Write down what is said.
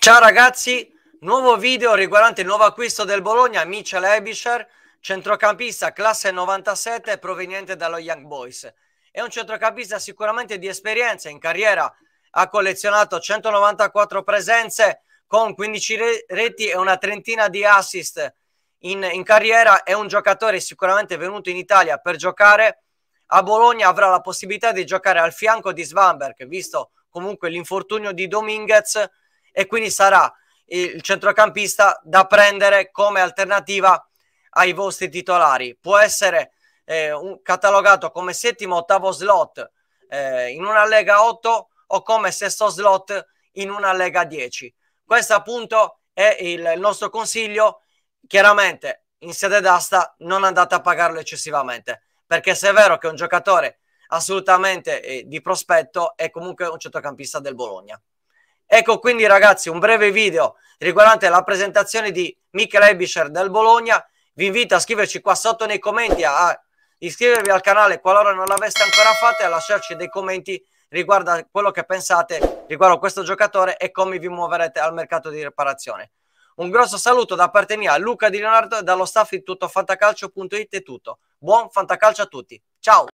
Ciao ragazzi, nuovo video riguardante il nuovo acquisto del Bologna, Michel Ebischer, centrocampista classe 97 proveniente dallo Young Boys. È un centrocampista sicuramente di esperienza, in carriera ha collezionato 194 presenze con 15 re reti e una trentina di assist in, in carriera. È un giocatore sicuramente venuto in Italia per giocare. A Bologna avrà la possibilità di giocare al fianco di Svanberg, visto comunque l'infortunio di Dominguez e quindi sarà il centrocampista da prendere come alternativa ai vostri titolari. Può essere eh, un, catalogato come settimo ottavo slot eh, in una Lega 8 o come sesto slot in una Lega 10. Questo appunto è il, il nostro consiglio. Chiaramente in sede d'asta non andate a pagarlo eccessivamente perché se è vero che è un giocatore assolutamente eh, di prospetto è comunque un centrocampista del Bologna. Ecco quindi ragazzi un breve video riguardante la presentazione di Michele Ebischer del Bologna. Vi invito a scriverci qua sotto nei commenti, a iscrivervi al canale qualora non l'aveste ancora fatto e a lasciarci dei commenti riguardo a quello che pensate riguardo a questo giocatore e come vi muoverete al mercato di riparazione. Un grosso saluto da parte mia, Luca Di Leonardo e dallo staff di tuttofantacalcio.it è tutto. Buon fantacalcio a tutti. Ciao!